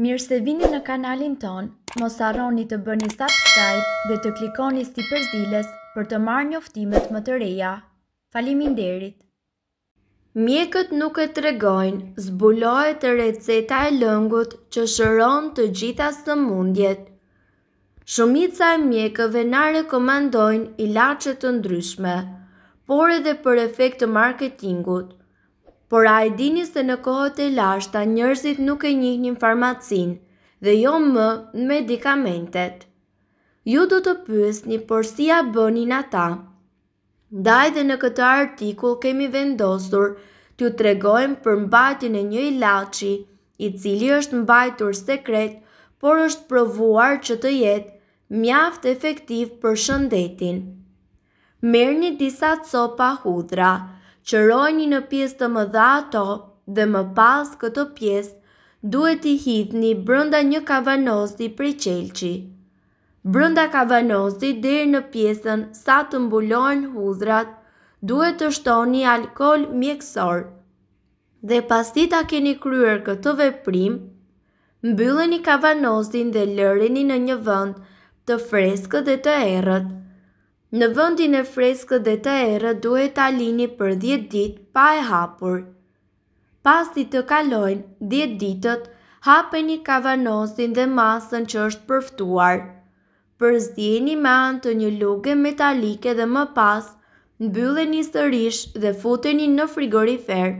Mirë se vini në kanalin ton, mos arroni të bëni subscribe dhe të klikoni sti përzilës për të marrë një më të reja. Falimin derit! Mjekët nuk e tregojnë, regojnë, zbulojë të receta e lëngut që shëron të gjitha së mundjet. Shumica e mjekëve në rekomandojnë ilacet të ndryshme, por edhe për efekt të marketingut por a e dini se në kohët e lashta njërzit nuk e njihnin farmacin dhe jo më medikamentet. Ju do të pysni por si a bënin ata. Daj dhe në këtë artikull kemi vendosur të tregojmë për mbajtjen e një ilaçi, i cili është mbajtur sekret, por është provuar që të jetë mjaft efektiv për shëndetin. një disa copa hudhra, që rojni në pjesë të më dha ato dhe më pas këto pjesë duhet i hitni brënda një kavanosi për qelqi. Brënda kavanosi dherë në pjesën sa të mbulon hudrat, duhet të shtoni alkohol mjekësor. Dhe pasi ta keni kryer këtë veprim, mbylleni kavanosin dhe lëreni në një vënd të freskët dhe të erët. Në vëndin e freskë dhe të erë duhet ta lini për 10 dit pa e hapur. Pas t'i të kalojnë 10 ditët, hapeni kavanosin dhe masën që është përftuar. Për zdjeni me anë të një luge metalike dhe më pas, në një sërish dhe futeni në frigorifer.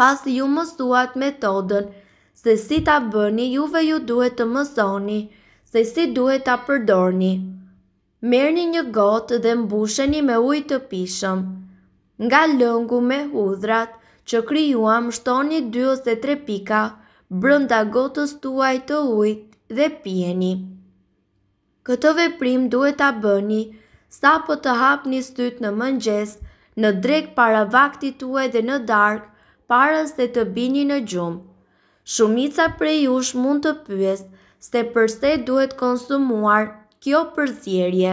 Pas ju mësuat metodën se si ta bëni juve ju duhet të mësoni se si duhet ta përdorni. Merni një gotë dhe mbusheni me ujë të pishëm. Nga lëngu me hudrat që kryuam shtoni 2 ose 3 pika brënda gotës tuaj të ujtë dhe pjeni. Këtë veprim duhet të bëni sa po të hapë një stytë në mëngjes në drek para vakti tuaj dhe në dark parës dhe të bini në gjumë. Shumica prej jush mund të pyes se përse duhet konsumuar kjo përzirje.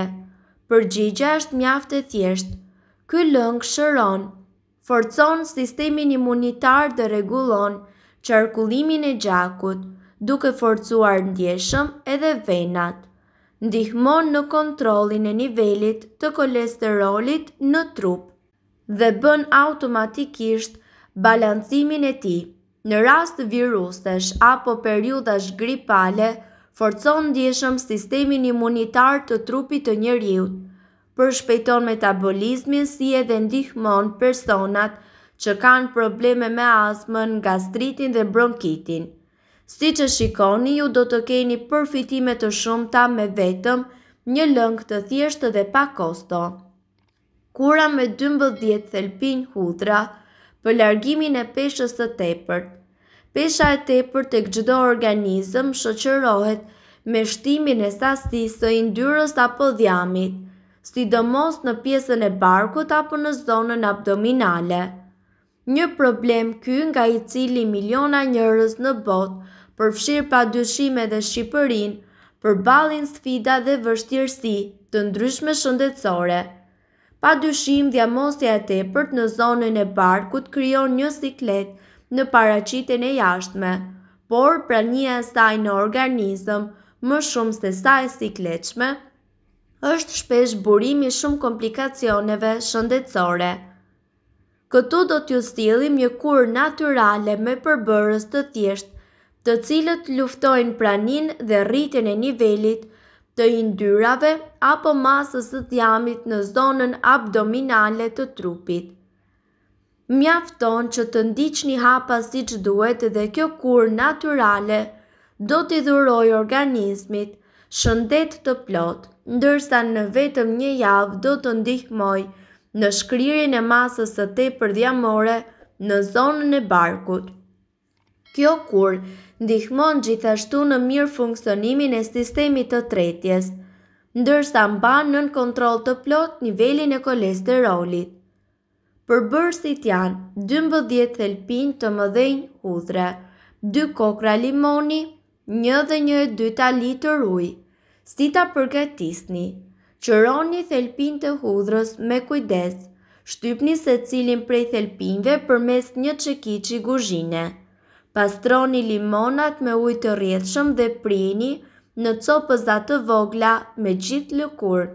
Përgjigja është mjaftë e thjeshtë. Ky lëngë shëron, forcon sistemin imunitar dhe rregullon qarkullimin e gjakut, duke forcuar ndjeshëm edhe venat. Ndihmon në kontrollin e nivelit të kolesterolit në trup dhe bën automatikisht balancimin e tij. Në rast virusesh apo periudhash gripale, forcon ndjeshëm sistemin imunitar të trupit të njëriut, përshpejton metabolizmin si edhe ndihmon personat që kanë probleme me asmën, gastritin dhe bronkitin. Si që shikoni, ju do të keni përfitime të shumëta me vetëm një lëngë të thjeshtë dhe pa kosto. Kura me 12 thelpin hudra, për largimin e peshës të tepërt, pesha e tepër të gjdo organizëm shëqërohet me shtimin e sastisë të indyrës apo dhjamit, sidomos në pjesën e barkut apo në zonën abdominale. Një problem ky nga i cili miliona njërës në botë përfshirë pa dyshime dhe Shqipërin për balin sfida dhe vështirësi të ndryshme shëndetsore. Pa dyshim dhjamosja e tepërt në zonën e barkut kryon një sikletë në paracitin e jashtme, por prania e saj në organizëm më shumë se sa e si kleqme, është shpesh burimi shumë komplikacioneve shëndetsore. Këtu do t'ju stilim një kur naturale me përbërës të thjesht, të cilët luftojnë pranin dhe rritin e nivelit të indyrave apo masës të tjamit në zonën abdominale të trupit mjafton që të ndiqë një hapa si që duhet dhe kjo kur naturale do t'i dhuroj organismit shëndet të plot, ndërsa në vetëm një javë do të ndihmoj në shkryrin e masës të te për dhjamore në zonën e barkut. Kjo kur ndihmon gjithashtu në mirë funksionimin e sistemi të tretjes, ndërsa mba nën kontrol të plot nivelin e kolesterolit. Për bërësit janë, 12 thelpin të mëdhenj hudhre, 2 kokra limoni, 1 dhe 1 2 litër uj. Si ta përgatisni, qëroni thelpin të hudhrës me kujdes, shtypni se cilin prej thelpinve për mes një të qekichi guzhine. Pastroni limonat me uj të rrjetëshëm dhe prini në copëzat të vogla me gjithë lukur.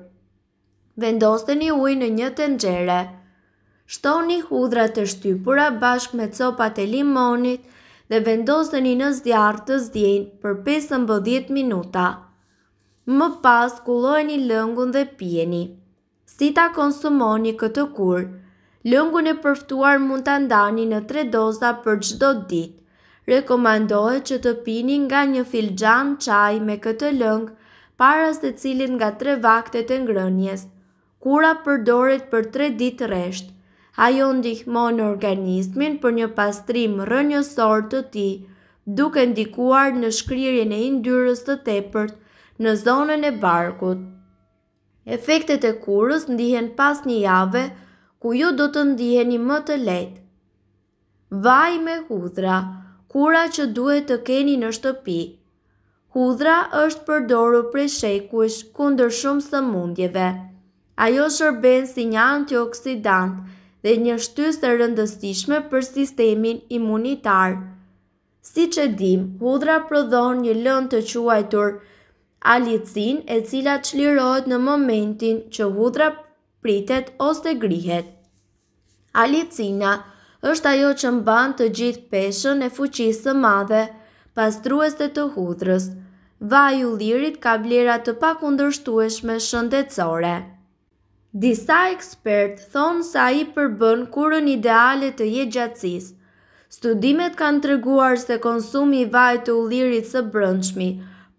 Vendoste një uj në një tengjere shtoni hudrat të shtypura bashk me copat e limonit dhe vendoseni në zdjarë të zdjenë për 15 minuta. Më pas kulojni lëngun dhe pjeni. Si ta konsumoni këtë kur, lëngun e përftuar mund të ndani në tre doza për gjdo ditë. Rekomandohet që të pini nga një filxhan çaj me këtë lëng para të cilin nga tre vakte të ngrënjes. Kura përdoret për 3 ditë reshtë. Ajo ndihmon organizmin për një pastrim rënjësor të tij, duke ndikuar në shkrirjen e yndyrës të tepërt në zonën e barkut. Efektet e kurës ndihen pas një jave, ku ju do të ndiheni më të lehtë. Vaj me hudhra, kura që duhet të keni në shtëpi. Hudhra është përdorur prej shekuish kundër shumë sëmundjeve. Ajo shërben si një antioksidant dhe një shtys të rëndësishme për sistemin imunitar. Si që dim, hudra prodhon një lënd të quajtur alicin e cila qlirohet në momentin që hudra pritet ose grihet. Alicina është ajo që mban të gjithë peshën e fuqisë të madhe, pastrues të të hudrës. Vaj u lirit ka vlerat të pakundërshtueshme shëndetsore. Disa ekspertë thonë sa i përbën kurën ideale të je gjatsis. Studimet kanë të reguar se konsumi i vaj të ullirit së brëndshmi,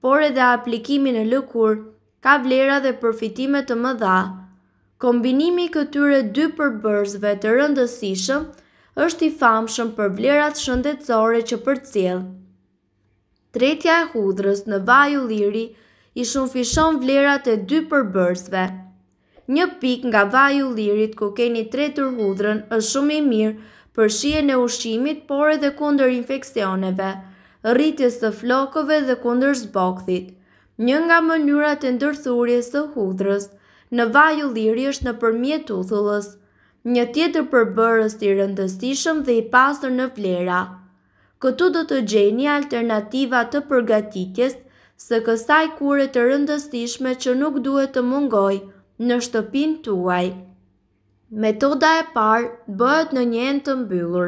por edhe aplikimi në lëkur ka vlera dhe përfitimet të më dha. Kombinimi këtyre dy përbërzve të rëndësishëm është i famshëm për vlerat shëndetësore që për cilë. Tretja e hudrës në vaj u liri i shumë fishon vlerat e dy përbërzve – një pik nga vaj u lirit ku keni tretur hudrën është shumë i mirë për shie në ushimit, por edhe kunder infekcioneve, rritjes të flokove dhe kunder zbokthit. Një nga mënyrat e ndërthurjes të hudrës, në vaj u liri është në përmjet uthullës, një tjetër përbërës të i rëndëstishëm dhe i pasër në flera. Këtu do të gjeni alternativa të përgatitjes, se kësaj kure të rëndëstishme që nuk duhet të mungoj, në shtëpin tuaj. Metoda e parë bëhet në një enë të mbyllur.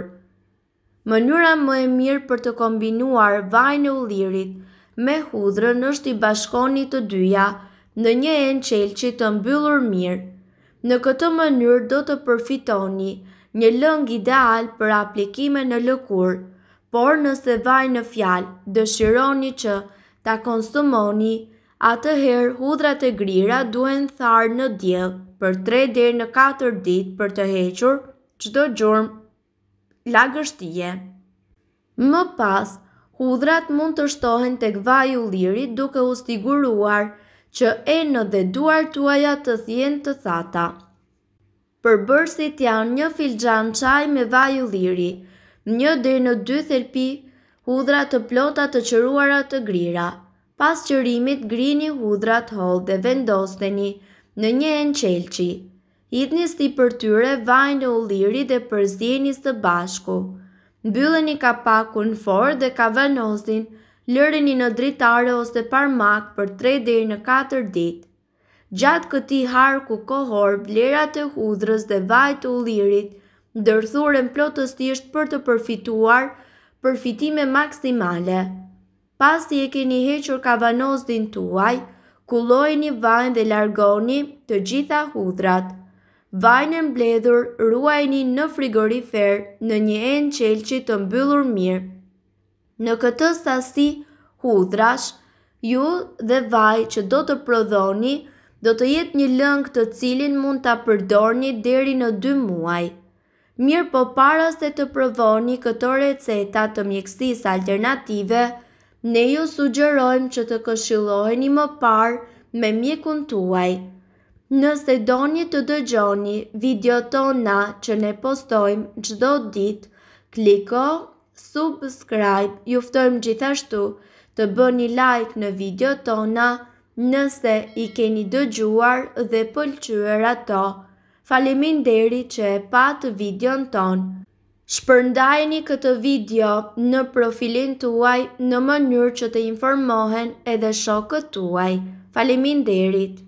Mënyra më e mirë për të kombinuar vajnë e ullirit me hudrë është i bashkoni të dyja në një enë qelqit të mbyllur mirë. Në këtë mënyrë do të përfitoni një lëng ideal për aplikime në lëkur, por nëse vaj në fjalë, dëshironi që ta konsumoni një atëherë hudrat e grira duhen tharë në djel për 3 dhe në 4 dit për të hequr që do lagështie. lagështije. Më pas, hudrat mund të shtohen të gvaj u lirit duke u stiguruar që e në dhe duar tuaja të thjen të thata. Për bërësit janë një filxan qaj me vaj u liri, një dhe në dy thelpi hudrat të plotat të qëruarat të grira, Pas qërimit grini hudrat hol dhe vendosteni në një enqelqi. Hidni sti për tyre vajnë në ulliri dhe përzjeni së bashku. Mbylleni kapakun forë dhe kavanozin, lëreni në dritare ose parmak për 3 dhe në 4 ditë. Gjatë këti harku kohor, blerat e hudrës dhe vajt u lirit, dërthuren plotës tishtë për të përfituar përfitime maksimale. Pas të jekin keni hequr kavanoz din tuaj, kuloj një dhe largoni të gjitha hudrat. Vajnë në mbledhur ruajni në frigorifer në një enë qelqit të mbyllur mirë. Në këtë stasi hudrash, ju dhe vaj që do të prodhoni do të jetë një lëngë të cilin mund të përdorni deri në dy muaj. Mirë po paras të të prodhoni këto receta të mjekstis alternative, ne ju sugjerojmë që të këshilojni më parë me mjekun tuaj. Nëse doni të dëgjoni video tona që ne postojmë gjdo dit, kliko subscribe, juftojmë gjithashtu të bë një like në video tona nëse i keni dëgjuar dhe pëlqyër ato. Falimin deri që e patë video në tonë. Shpërndajeni këtë video në profilin tuaj në mënyrë që të informohen edhe shokët tuaj. Faleminderit.